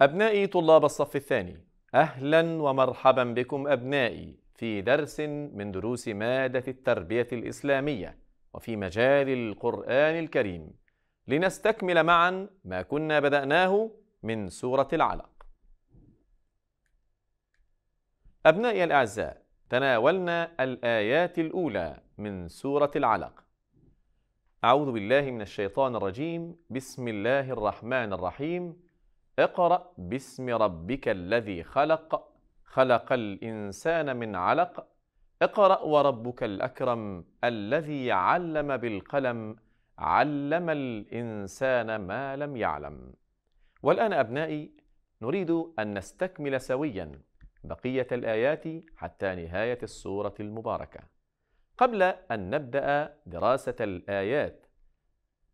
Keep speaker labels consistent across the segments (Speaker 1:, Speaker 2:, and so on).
Speaker 1: أبنائي طلاب الصف الثاني أهلا ومرحبا بكم أبنائي في درس من دروس مادة التربية الإسلامية وفي مجال القرآن الكريم لنستكمل معا ما كنا بدأناه من سورة العلق أبنائي الأعزاء تناولنا الآيات الأولى من سورة العلق أعوذ بالله من الشيطان الرجيم بسم الله الرحمن الرحيم اقرأ باسم ربك الذي خلق خلق الإنسان من علق اقرأ وربك الأكرم الذي علم بالقلم علم الإنسان ما لم يعلم والآن أبنائي نريد أن نستكمل سوياً بقية الآيات حتى نهاية السورة المباركة. قبل أن نبدأ دراسة الآيات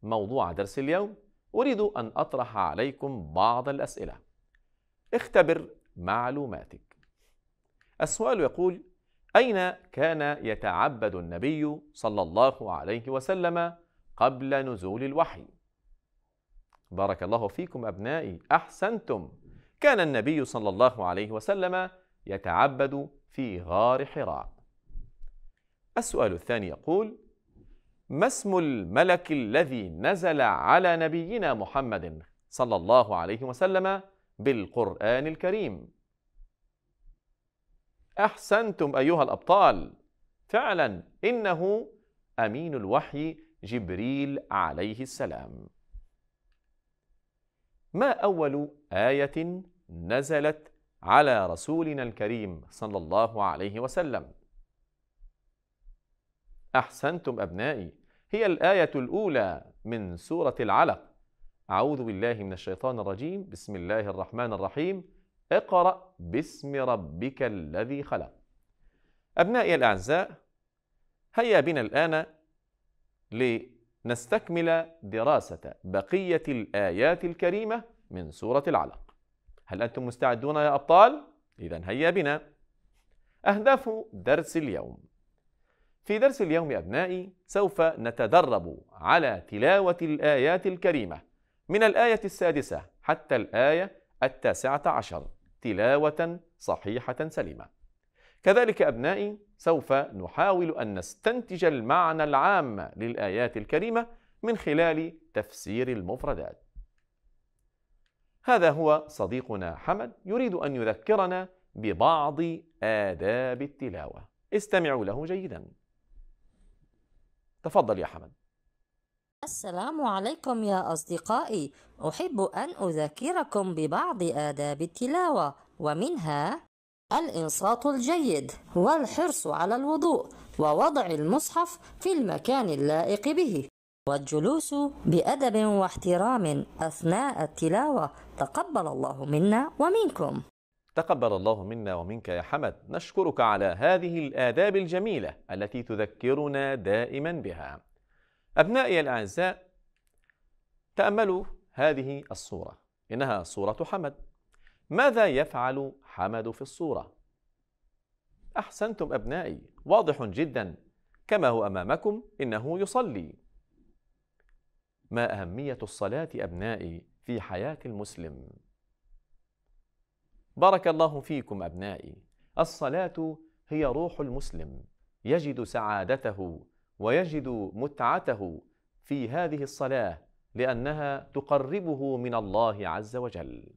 Speaker 1: موضوع درس اليوم، أريد أن أطرح عليكم بعض الأسئلة. اختبر معلوماتك. السؤال يقول: أين كان يتعبد النبي صلى الله عليه وسلم قبل نزول الوحي؟ بارك الله فيكم أبنائي، أحسنتم. كان النبي صلى الله عليه وسلم يتعبد في غار حراء السؤال الثاني يقول ما اسم الملك الذي نزل على نبينا محمد صلى الله عليه وسلم بالقرآن الكريم أحسنتم أيها الأبطال فعلا إنه أمين الوحي جبريل عليه السلام ما أول آية نزلت على رسولنا الكريم صلى الله عليه وسلم احسنتم ابنائي هي الايه الاولى من سوره العلق اعوذ بالله من الشيطان الرجيم بسم الله الرحمن الرحيم اقرا باسم ربك الذي خلق ابنائي الاعزاء هيا بنا الان لنستكمل دراسه بقيه الايات الكريمه من سوره العلق هل أنتم مستعدون يا أبطال؟ إذا هيا بنا. أهداف درس اليوم في درس اليوم أبنائي سوف نتدرب على تلاوة الآيات الكريمة من الآية السادسة حتى الآية التاسعة عشر تلاوة صحيحة سليمة. كذلك أبنائي سوف نحاول أن نستنتج المعنى العام للآيات الكريمة من خلال تفسير المفردات. هذا هو صديقنا حمد يريد أن يذكرنا ببعض آداب التلاوة استمعوا له جيدا تفضل يا حمد السلام عليكم يا أصدقائي أحب أن أذكركم ببعض آداب التلاوة ومنها الإنصات الجيد والحرص على الوضوء ووضع المصحف في المكان اللائق به والجلوس بأدب واحترام أثناء التلاوة تقبل الله منا ومنكم تقبل الله منا ومنك يا حمد نشكرك على هذه الآداب الجميلة التي تذكرنا دائما بها أبنائي الأعزاء تأملوا هذه الصورة إنها صورة حمد ماذا يفعل حمد في الصورة؟ أحسنتم أبنائي واضح جدا كما هو أمامكم إنه يصلي ما أهمية الصلاة أبنائي في حياة المسلم بارك الله فيكم أبنائي الصلاة هي روح المسلم يجد سعادته ويجد متعته في هذه الصلاة لأنها تقربه من الله عز وجل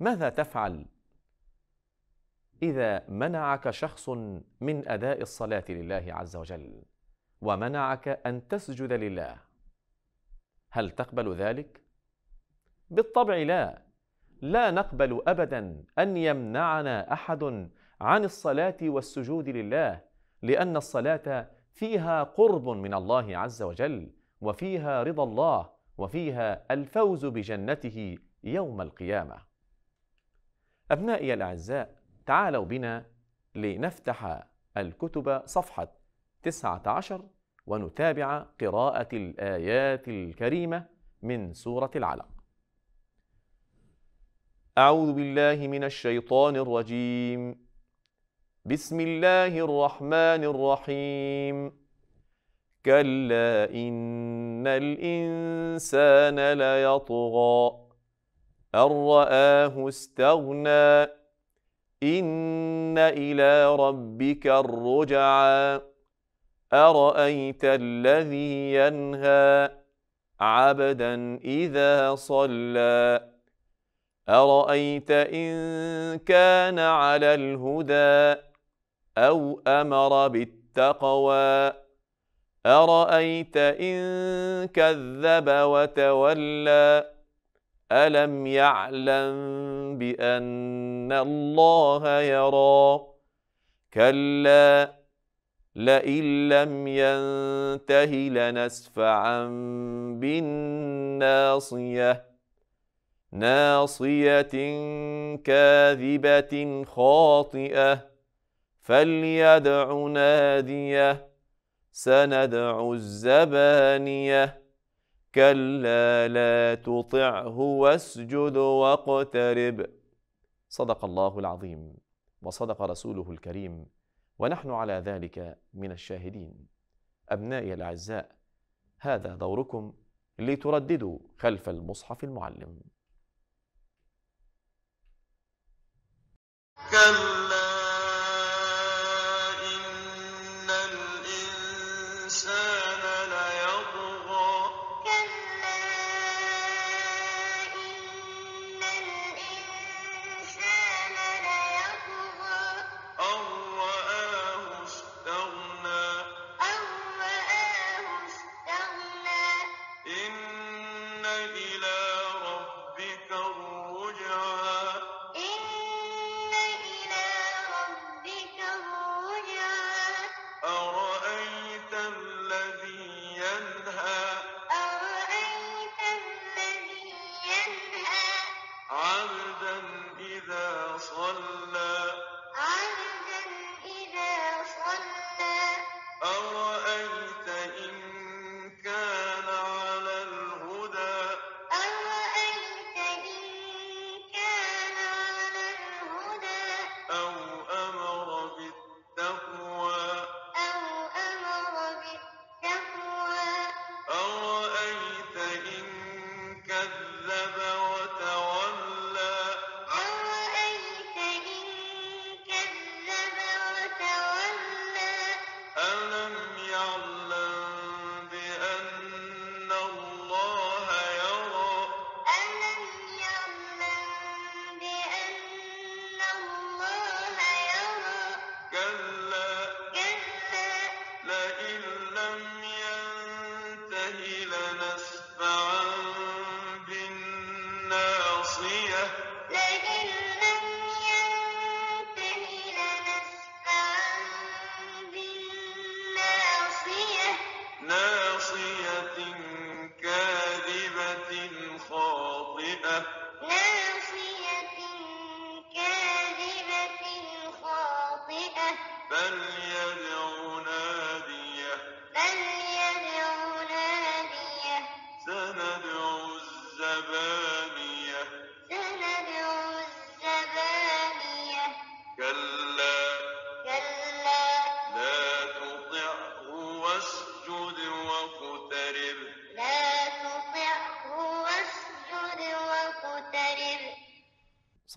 Speaker 1: ماذا تفعل إذا منعك شخص من أداء الصلاة لله عز وجل ومنعك أن تسجد لله هل تقبل ذلك؟ بالطبع لا لا نقبل ابدا ان يمنعنا احد عن الصلاه والسجود لله لان الصلاه فيها قرب من الله عز وجل وفيها رضا الله وفيها الفوز بجنته يوم القيامه ابنائي الاعزاء تعالوا بنا لنفتح الكتب صفحه 19 ونتابع قراءة الآيات الكريمة من سورة العلق. أعوذ بالله من الشيطان الرجيم. بسم الله الرحمن الرحيم. كلا إن الإنسان ليطغى أن رآه استغنى إن إلى ربك الرجعى أرأيت الذي ينهى عبدا إذا صلى أرأيت إن كان على الهدى أو أمر بالتقوى أرأيت إن كذب وتولى ألم يعلم بأن الله يرى كلا لئن لم ينته لنسفعا بالناصية ناصية كاذبة خاطئة فليدع ناديه سندع الزبانية كلا لا تطعه واسجد واقترب صدق الله العظيم وصدق رسوله الكريم ونحن على ذلك من الشاهدين أبنائي الأعزاء هذا دوركم لترددوا خلف المصحف المعلم كلا صلى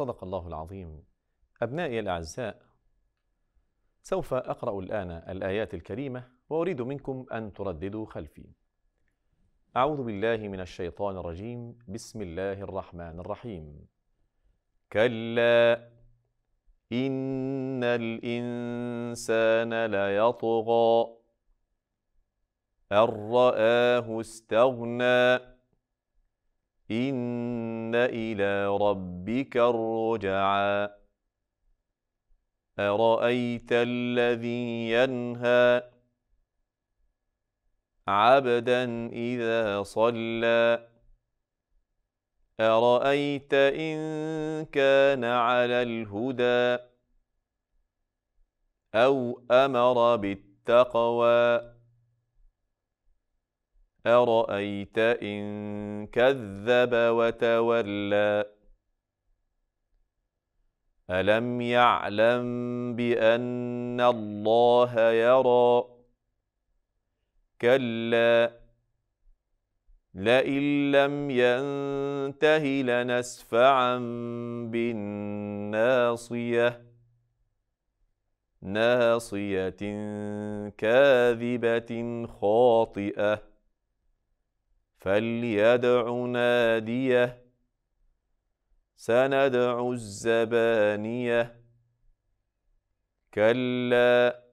Speaker 1: صدق الله العظيم أبنائي الأعزاء سوف أقرأ الآن الآيات الكريمة وأريد منكم أن ترددوا خلفي أعوذ بالله من الشيطان الرجيم بسم الله الرحمن الرحيم كلا إن الإنسان ليطغى أن رآه استغنى إن إلى ربك الرجعى أرأيت الذي ينهى عبدا إذا صلى أرأيت إن كان على الهدى أو أمر بالتقوى أرأيت إن كذب وتولى ألم يعلم بأن الله يرى كلا لئن لم ينته لنسفعا بالناصيه ناصيه كاذبه خاطئه فليدع ناديه سندع الزبانيه كلا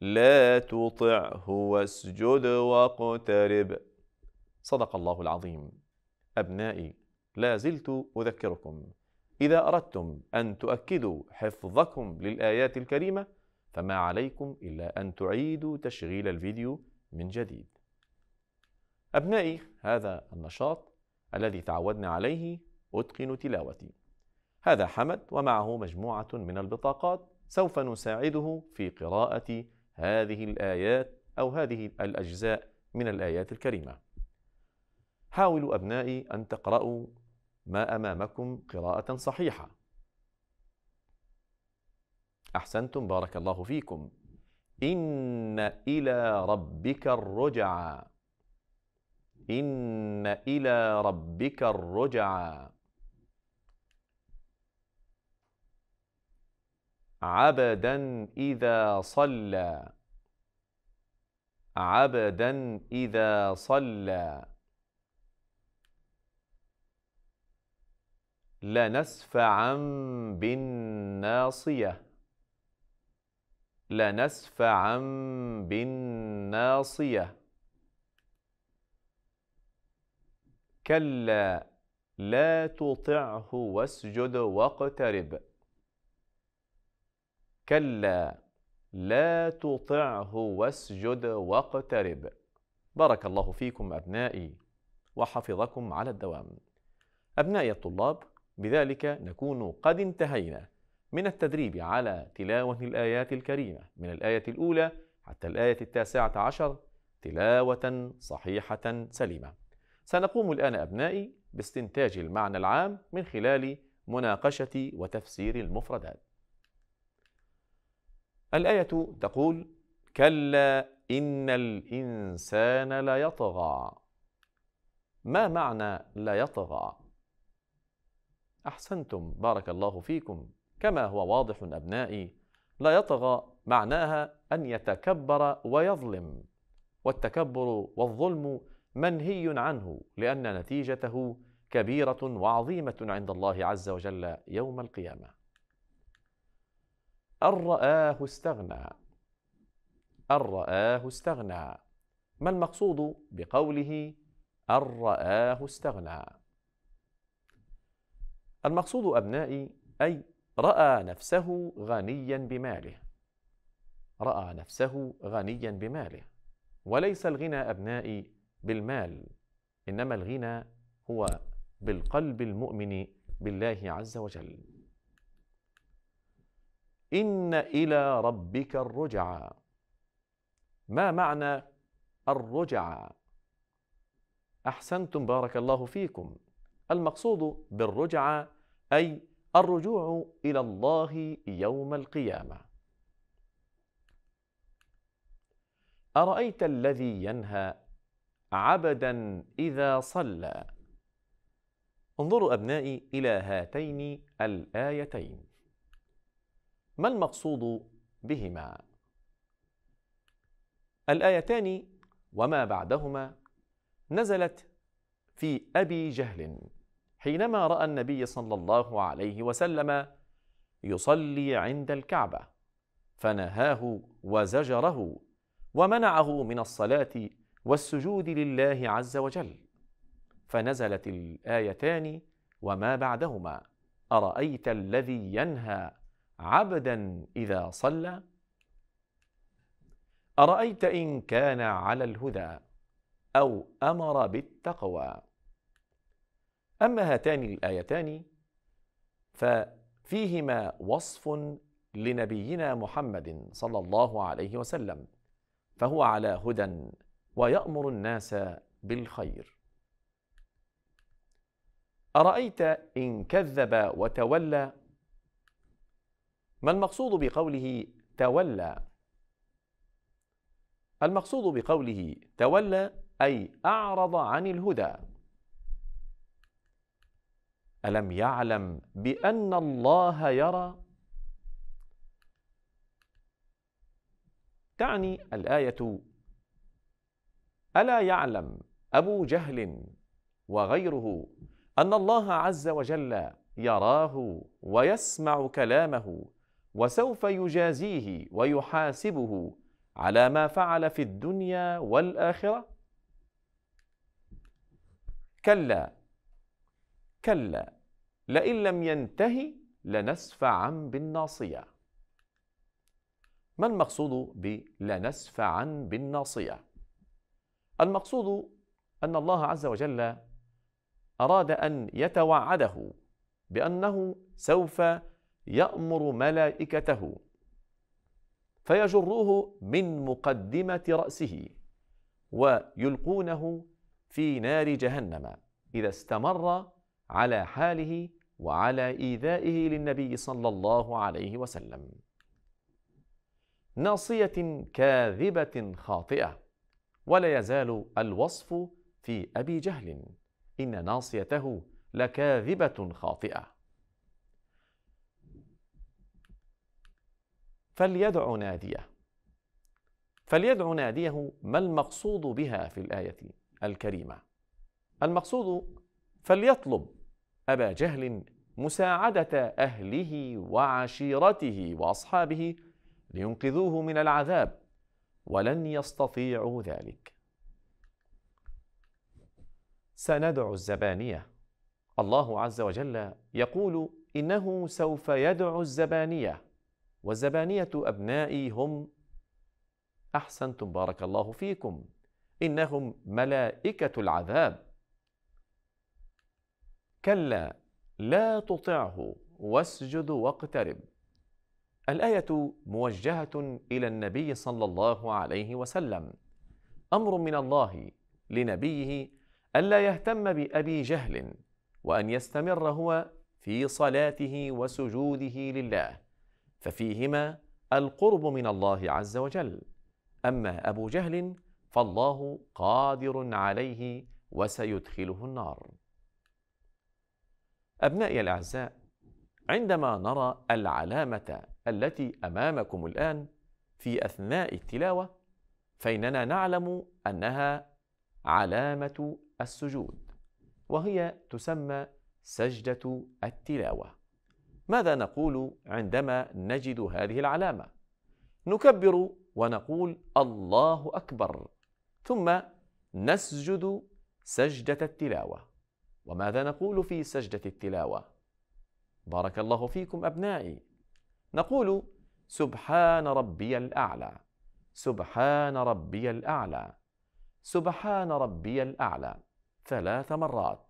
Speaker 1: لا تطعه واسجد واقترب صدق الله العظيم ابنائي لا زلت اذكركم اذا اردتم ان تؤكدوا حفظكم للايات الكريمه فما عليكم الا ان تعيدوا تشغيل الفيديو من جديد أبنائي هذا النشاط الذي تعودنا عليه أتقن تلاوتي هذا حمد ومعه مجموعة من البطاقات سوف نساعده في قراءة هذه الآيات أو هذه الأجزاء من الآيات الكريمة حاولوا أبنائي أن تقرأوا ما أمامكم قراءة صحيحة أحسنتم بارك الله فيكم إن إلى ربك الرجعى إن إلى ربك الرجعى عبدا إذا صلى عبدا إذا صلى لنسفعا بالناصية لنسفعا بالناصيه كلا لا تطعه واسجد واقترب كلا لا تطعه واسجد واقترب بارك الله فيكم أبنائي وحفظكم على الدوام أبنائي الطلاب بذلك نكون قد انتهينا من التدريب على تلاوة الآيات الكريمة من الآية الأولى حتى الآية التاسعة عشر تلاوة صحيحة سليمة سنقوم الآن أبنائي باستنتاج المعنى العام من خلال مناقشة وتفسير المفردات. الآية تقول: كلا إن الإنسان ليطغى. ما معنى ليطغى؟ أحسنتم بارك الله فيكم كما هو واضح أبنائي ليطغى معناها أن يتكبر ويظلم والتكبر والظلم منهي عنه لان نتيجته كبيره وعظيمه عند الله عز وجل يوم القيامه ان راه استغنى ان راه استغنى ما المقصود بقوله ان راه استغنى المقصود ابنائي اي راى نفسه غنيا بماله راى نفسه غنيا بماله وليس الغنى ابنائي بالمال انما الغنى هو بالقلب المؤمن بالله عز وجل ان الى ربك الرجعى ما معنى الرجعى احسنتم بارك الله فيكم المقصود بالرجعى اي الرجوع الى الله يوم القيامه ارايت الذي ينهى عبدا إذا صلى انظروا أبنائي إلى هاتين الآيتين ما المقصود بهما؟ الآيتان وما بعدهما نزلت في أبي جهل حينما رأى النبي صلى الله عليه وسلم يصلي عند الكعبة فنهاه وزجره ومنعه من الصلاة والسجود لله عز وجل فنزلت الايتان وما بعدهما ارايت الذي ينهى عبدا اذا صلى ارايت ان كان على الهدى او امر بالتقوى اما هاتان الايتان ففيهما وصف لنبينا محمد صلى الله عليه وسلم فهو على هدى ويأمر الناس بالخير أرأيت إن كذب وتولى ما المقصود بقوله تولى المقصود بقوله تولى أي أعرض عن الهدى ألم يعلم بأن الله يرى تعني الآية الا يعلم ابو جهل وغيره ان الله عز وجل يراه ويسمع كلامه وسوف يجازيه ويحاسبه على ما فعل في الدنيا والاخره كلا كلا لئن لم ينتهي لنسفعا بالناصيه ما المقصود بلنسفعا بالناصيه المقصود أن الله عز وجل أراد أن يتوعده بأنه سوف يأمر ملائكته فيجروه من مقدمة رأسه ويلقونه في نار جهنم إذا استمر على حاله وعلى إيذائه للنبي صلى الله عليه وسلم ناصية كاذبة خاطئة ولا يزال الوصف في ابي جهل ان ناصيته لكاذبه خاطئه فليدع ناديه فليدع ناديه ما المقصود بها في الايه الكريمه المقصود فليطلب ابا جهل مساعده اهله وعشيرته واصحابه لينقذوه من العذاب ولن يستطيعوا ذلك سندعو الزبانيه الله عز وجل يقول انه سوف يدعو الزبانيه والزبانيه ابنائي هم احسنتم بارك الله فيكم انهم ملائكه العذاب كلا لا تطعه واسجد واقترب الايه موجهه الى النبي صلى الله عليه وسلم امر من الله لنبيه الا يهتم بابي جهل وان يستمر هو في صلاته وسجوده لله ففيهما القرب من الله عز وجل اما ابو جهل فالله قادر عليه وسيدخله النار ابنائي الاعزاء عندما نرى العلامة التي أمامكم الآن في أثناء التلاوة فإننا نعلم أنها علامة السجود وهي تسمى سجدة التلاوة ماذا نقول عندما نجد هذه العلامة؟ نكبر ونقول الله أكبر ثم نسجد سجدة التلاوة وماذا نقول في سجدة التلاوة؟ بارك الله فيكم أبنائي نقول سبحان ربي الأعلى سبحان ربي الأعلى سبحان ربي الأعلى ثلاث مرات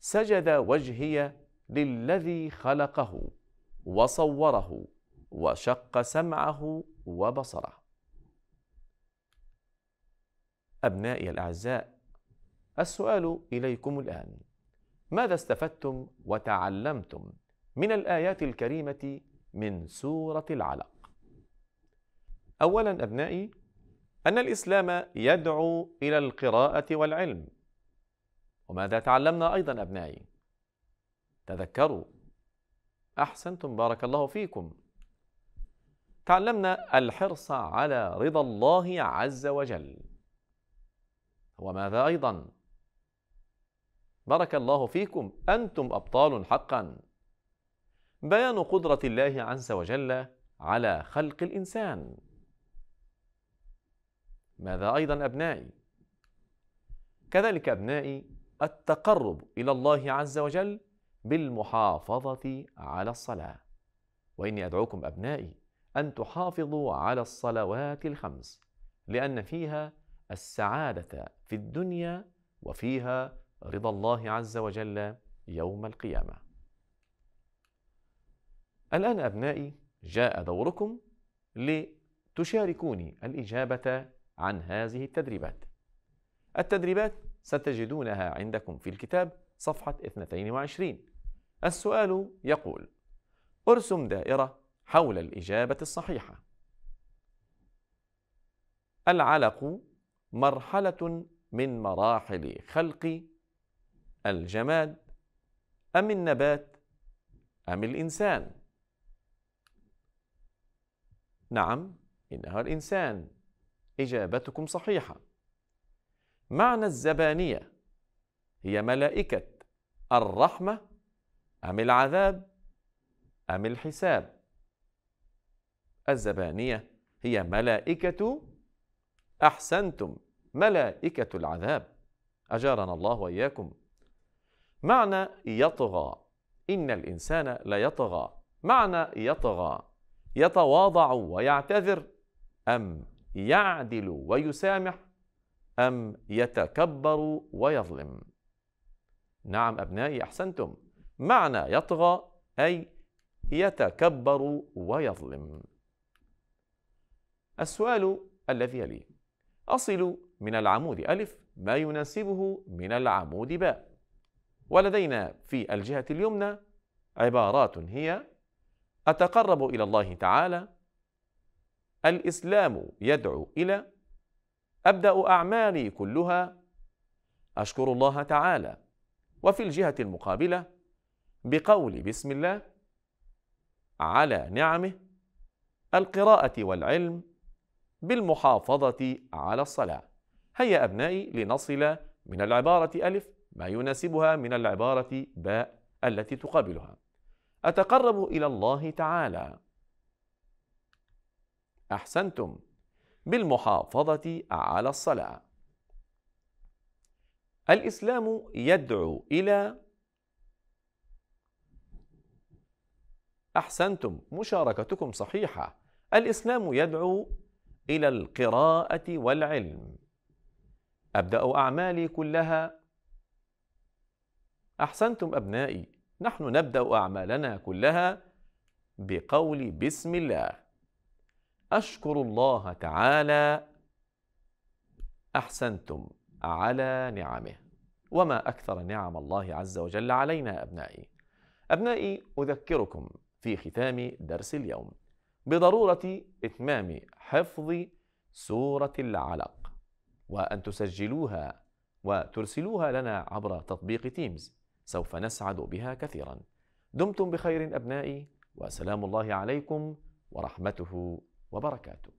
Speaker 1: سجد وجهي للذي خلقه وصوره وشق سمعه وبصره أبنائي الأعزاء السؤال إليكم الآن ماذا استفدتم وتعلمتم من الآيات الكريمة من سورة العلق؟ أولا أبنائي أن الإسلام يدعو إلى القراءة والعلم وماذا تعلمنا أيضا أبنائي؟ تذكروا أحسنتم بارك الله فيكم تعلمنا الحرص على رضا الله عز وجل وماذا أيضا؟ بارك الله فيكم أنتم أبطال حقا بيان قدرة الله عز وجل على خلق الإنسان ماذا أيضا أبنائي كذلك أبنائي التقرب إلى الله عز وجل بالمحافظة على الصلاة وإني أدعوكم أبنائي أن تحافظوا على الصلوات الخمس لأن فيها السعادة في الدنيا وفيها رضا الله عز وجل يوم القيامه الان ابنائي جاء دوركم لتشاركوني الاجابه عن هذه التدريبات التدريبات ستجدونها عندكم في الكتاب صفحه 22 السؤال يقول ارسم دائره حول الاجابه الصحيحه العلق مرحله من مراحل خلق الجماد أم النبات أم الإنسان؟ نعم إنها الإنسان إجابتكم صحيحة معنى الزبانية هي ملائكة الرحمة أم العذاب أم الحساب الزبانية هي ملائكة أحسنتم ملائكة العذاب أجارنا الله وإياكم معنى يطغى إن الإنسان ليطغى معنى يطغى يتواضع ويعتذر أم يعدل ويسامح أم يتكبر ويظلم نعم أبنائي أحسنتم معنى يطغى أي يتكبر ويظلم السؤال الذي يليه أصل من العمود ألف ما يناسبه من العمود باء ولدينا في الجهة اليمنى عبارات هي أتقرب إلى الله تعالى الإسلام يدعو إلى أبدأ أعمالي كلها أشكر الله تعالى وفي الجهة المقابلة بقول بسم الله على نعمه القراءة والعلم بالمحافظة على الصلاة هيا أبنائي لنصل من العبارة ألف ما يناسبها من العبارة باء التي تقابلها أتقرب إلى الله تعالى أحسنتم بالمحافظة على الصلاة الإسلام يدعو إلى أحسنتم مشاركتكم صحيحة الإسلام يدعو إلى القراءة والعلم أبدأ أعمالي كلها احسنتم ابنائي نحن نبدا اعمالنا كلها بقول بسم الله اشكر الله تعالى احسنتم على نعمه وما اكثر نعم الله عز وجل علينا ابنائي ابنائي اذكركم في ختام درس اليوم بضروره اتمام حفظ سوره العلق وان تسجلوها وترسلوها لنا عبر تطبيق تيمز سوف نسعد بها كثيرا دمتم بخير أبنائي وسلام الله عليكم ورحمته وبركاته